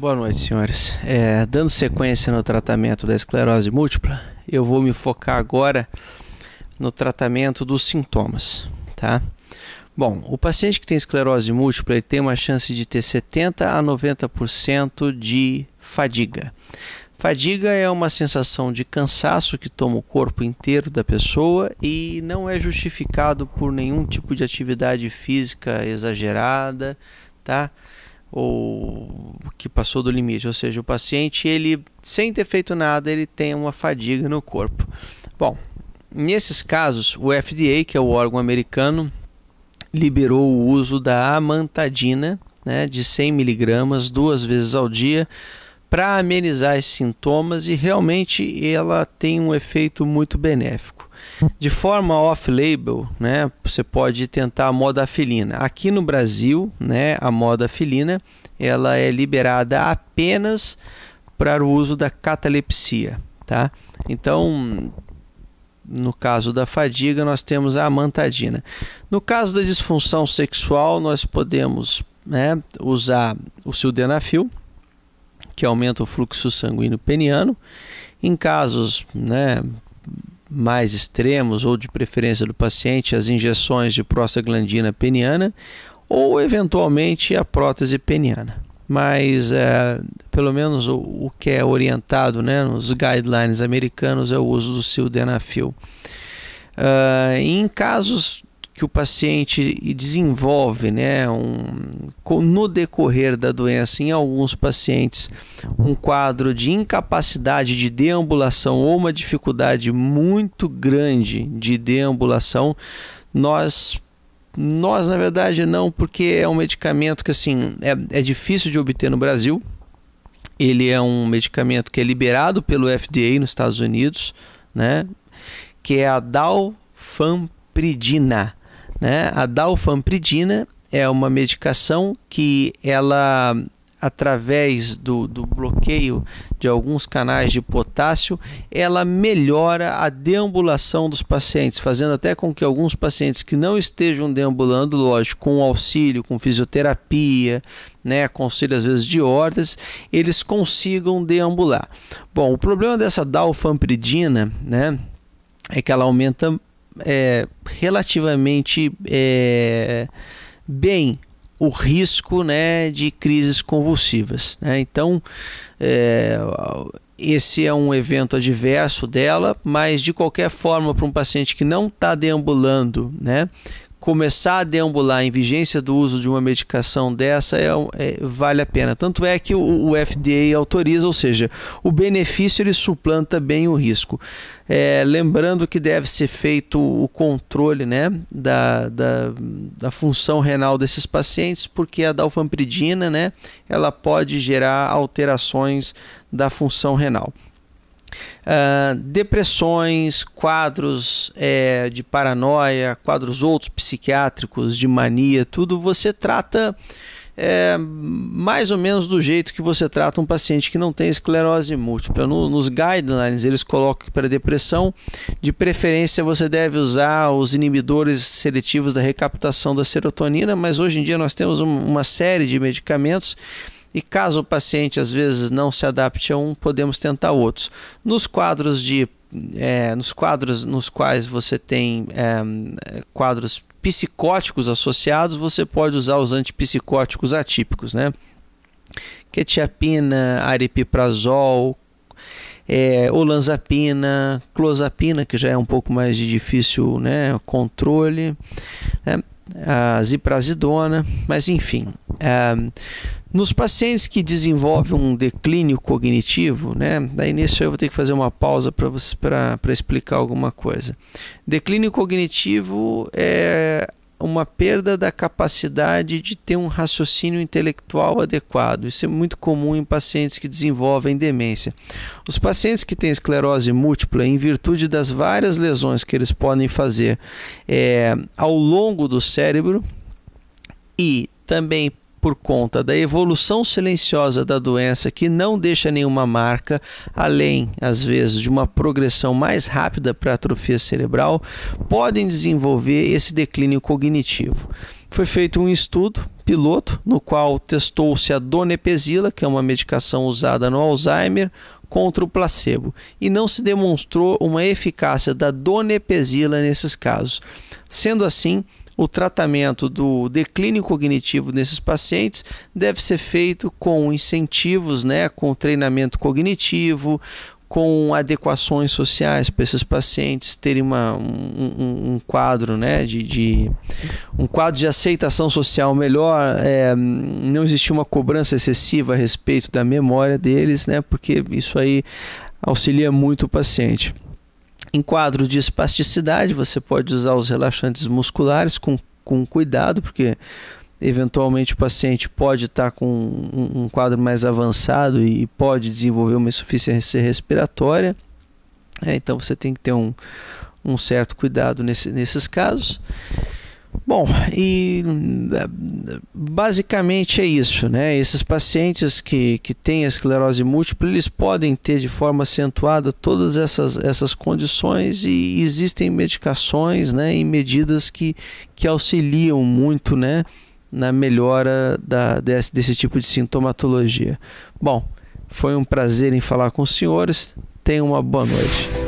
Boa noite, senhores. É, dando sequência no tratamento da esclerose múltipla, eu vou me focar agora no tratamento dos sintomas, tá? Bom, o paciente que tem esclerose múltipla ele tem uma chance de ter 70 a 90% de fadiga. Fadiga é uma sensação de cansaço que toma o corpo inteiro da pessoa e não é justificado por nenhum tipo de atividade física exagerada, tá? ou que passou do limite, ou seja, o paciente ele sem ter feito nada ele tem uma fadiga no corpo. Bom, nesses casos o FDA, que é o órgão americano, liberou o uso da amantadina, né, de 100 miligramas duas vezes ao dia para amenizar os sintomas e realmente ela tem um efeito muito benéfico. De forma off-label, né, você pode tentar a moda felina. Aqui no Brasil, né, a moda felina ela é liberada apenas para o uso da catalepsia, tá? Então, no caso da fadiga, nós temos a amantadina. No caso da disfunção sexual, nós podemos né, usar o sildenafil, que aumenta o fluxo sanguíneo peniano. Em casos né, mais extremos ou de preferência do paciente, as injeções de prostaglandina peniana ou eventualmente a prótese peniana. Mas é, pelo menos o, o, que é orientado né, nos guidelines americanos é o uso do sildenafil. Uh, em casos que o paciente desenvolve, né, um, no decorrer da doença, em alguns pacientes, um quadro de incapacidade de deambulação ou uma dificuldade muito grande de deambulação, nós nós na verdade não, porque é um medicamento que assim é, é difícil de obter no Brasil. Ele é um medicamento que é liberado pelo FDA nos Estados Unidos, né, que é a dalfampridina né? A dalfampridina é uma medicação que ela através do, do, bloqueio de alguns canais de potássio, ela melhora a deambulação dos pacientes, fazendo até com que alguns pacientes que não estejam deambulando, lógico, com auxílio, com fisioterapia, né, com auxílio às vezes de hortas, eles consigam deambular. Bom, o problema dessa dalfampridina, né, é que ela aumenta é, relativamente é, bem o risco né, de crises convulsivas. Né? Então, é, esse é um evento adverso dela, mas de qualquer forma, para um paciente que não está deambulando, né, começar a deambular em vigência do uso de uma medicação dessa é, é vale a pena. Tanto é que o, o, FDA autoriza, ou seja, o benefício ele suplanta bem o risco. É, lembrando que deve ser feito o controle né, da, da, da função renal desses pacientes, porque a dalfampridina né, ela pode gerar alterações da função renal. Uh, depressões, quadros é, de paranoia, quadros outros psiquiátricos, de mania, tudo você trata é, mais ou menos do jeito que você trata um paciente que não tem esclerose múltipla. No, nos guidelines, eles colocam que para depressão, de preferência você deve usar os inibidores seletivos da recaptação da serotonina, mas hoje em dia nós temos um, uma série de medicamentos e caso o paciente às vezes não se adapte a um, podemos tentar outros. Nos quadros de é, nos quadros nos quais você tem é, quadros psicóticos associados, você pode usar os antipsicóticos atípicos, né? Quetiapina, aripiprazol, é, olanzapina, clozapina, que já é um pouco mais de difícil né, controle. É, a mas enfim. É, nos pacientes que desenvolvem um declínio cognitivo, né? Daí nisso eu vou ter que fazer uma pausa para explicar alguma coisa. Declínio cognitivo é uma perda da capacidade de ter um raciocínio intelectual adequado. Isso é muito comum em pacientes que desenvolvem demência. Os pacientes que têm esclerose múltipla, em virtude das várias lesões que eles podem fazer é, ao longo do cérebro e também por conta da evolução silenciosa da doença que não deixa nenhuma marca, além, às vezes, de uma progressão mais rápida para a atrofia cerebral, podem desenvolver esse declínio cognitivo. Foi feito um estudo piloto no qual testou-se a donepezila, que é uma medicação usada no Alzheimer, contra o placebo e não se demonstrou uma eficácia da donepezila nesses casos. Sendo assim, o tratamento do declínio cognitivo nesses pacientes deve ser feito com incentivos, né, com treinamento cognitivo, com adequações sociais para esses pacientes terem uma, um, um quadro né, de, de, um quadro de aceitação social melhor, é, não existir uma cobrança excessiva a respeito da memória deles, né, porque isso aí auxilia muito o paciente. Em quadro de espasticidade, você pode usar os relaxantes musculares com, com cuidado, porque eventualmente o paciente pode estar com um, um quadro mais avançado e pode desenvolver uma insuficiência respiratória. É, então você tem que ter um, um certo cuidado nesse, nesses casos. Bom, e eh, basicamente é isso, né? Esses pacientes que, que têm esclerose múltipla, eles podem ter de forma acentuada todas essas, essas condições e existem medicações né, e medidas que, que auxiliam muito né, na melhora da, desse, desse tipo de sintomatologia. Bom, foi um prazer em falar com os senhores. Tenham uma boa noite.